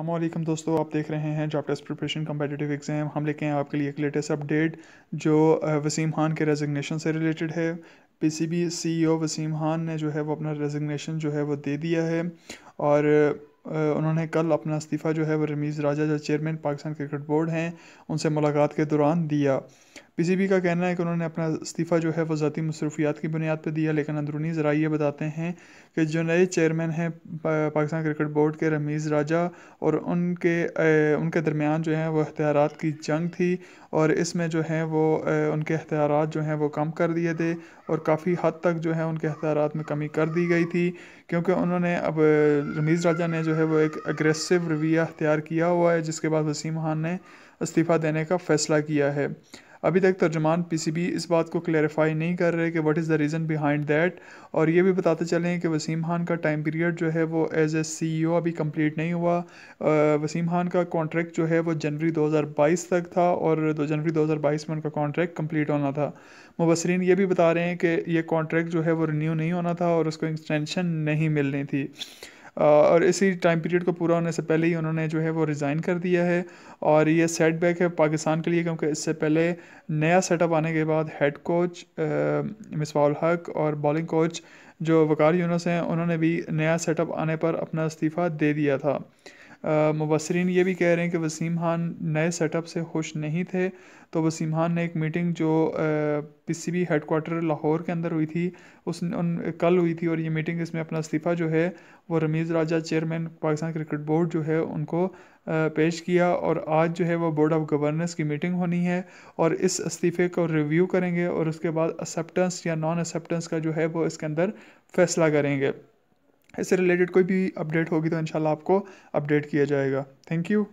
अल्लाम दोस्तों आप देख रहे हैं job test preparation competitive exam हम लेके हैं आपके लिए एक लेटेस्ट अपडेट जो वसीम खान के रेजिग्नेशन से रिलेटेड है PCB CEO e Wasim Khan ने जो है वो अपना रेजिग्नेशन जो है वो दे दिया है और उन्होंने कल अपना इस्तीफ़ा जो है वो रमीज़ राजा जो चेयरमैन पाकिस्तान क्रिकेट बोर्ड हैं उनसे मुलाकात के दौरान दिया पीसीबी का कहना है कि उन्होंने अपना इस्तीफ़ा जो है वो ज़ाती मसरूफियात की बुनियाद पर दिया लेकिन अंदरूनी ज़रा ये बताते हैं कि जो नए चेयरमैन हैं पाकिस्तान क्रिकेट बोर्ड के रमीज़ राजा और उनके उनके दरमियान जो है वो अख्तियार की जंग थी और इसमें जो है वो उनके अख्तियार जो हैं वो कम कर दिए थे और काफ़ी हद तक जो है उनके अख्तियार में कमी कर दी गई थी क्योंकि उन्होंने अब रमीज़ राजा ने जो है वो एक अग्रेसिव रवैया अख्तियार किया हुआ है जिसके बाद वसीम खान ने इस्तीफ़ा देने का फ़ैसला किया है अभी तक तर्जमान पीसीबी इस बात को क्लैरिफाई नहीं कर रहे कि what is the reason behind that और ये भी बताते चलें कि वसीम खान का टाइम पीरियड जो है वो एज ए सी अभी कम्प्लीट नहीं हुआ वसीम खान का कॉन्ट्रैक्ट जो है वो जनवरी 2022 तक था और दो जनवरी 2022 में उनका कॉन्ट्रैक्ट कम्प्लीट होना था मुबसरीन ये भी बता रहे हैं कि ये कॉन्ट्रैक्ट जो है वो रिन्यू नहीं होना था और उसको एक्सटेंशन नहीं मिलनी थी और इसी टाइम पीरियड को पूरा होने से पहले ही उन्होंने जो है वो रिज़ाइन कर दिया है और ये सेटबैक है पाकिस्तान के लिए क्योंकि इससे पहले नया सेटअप आने के बाद हेड कोच मिसबाउल हक और बॉलिंग कोच जो वकार यूनस हैं उन्होंने भी नया सेटअप आने पर अपना इस्तीफ़ा दे दिया था मुबसरीन ये भी कह रहे हैं कि वसीम खान नए सेटअप से खुश नहीं थे तो वसीम खान ने एक मीटिंग जो P C B headquarter Lahore के अंदर हुई थी उस उन कल हुई थी और ये मीटिंग इसमें अपना इस्तीफ़ा जो है वो Ramiz Raja chairman Pakistan cricket board जो है उनको पेश किया और आज जो है वो बोर्ड ऑफ गवर्नेंस की मीटिंग होनी है और इस इस्तीफ़े को रिव्यू करेंगे और उसके बाद एक्सेप्टेंस या नॉन एक्सेप्टेंस का जो है वो इसके अंदर फैसला करेंगे इससे रिलेटेड कोई भी अपडेट होगी तो इंशाल्लाह आपको अपडेट किया जाएगा थैंक यू